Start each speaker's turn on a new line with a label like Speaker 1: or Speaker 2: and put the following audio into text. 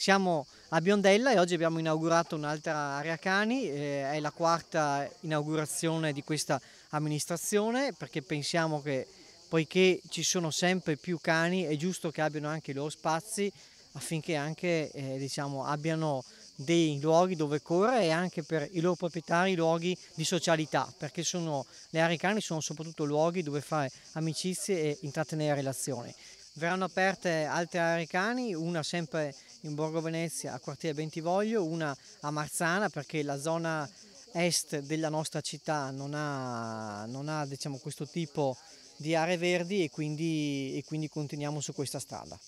Speaker 1: Siamo a Biondella e oggi abbiamo inaugurato un'altra area cani, eh, è la quarta inaugurazione di questa amministrazione perché pensiamo che poiché ci sono sempre più cani è giusto che abbiano anche i loro spazi affinché anche eh, diciamo, abbiano dei luoghi dove correre e anche per i loro proprietari luoghi di socialità perché sono, le aree cani sono soprattutto luoghi dove fare amicizie e intrattenere relazioni. Verranno aperte altre aree cani, una sempre in Borgo Venezia a quartiere Bentivoglio, una a Marzana perché la zona est della nostra città non ha, non ha diciamo, questo tipo di aree verdi e quindi, e quindi continuiamo su questa strada.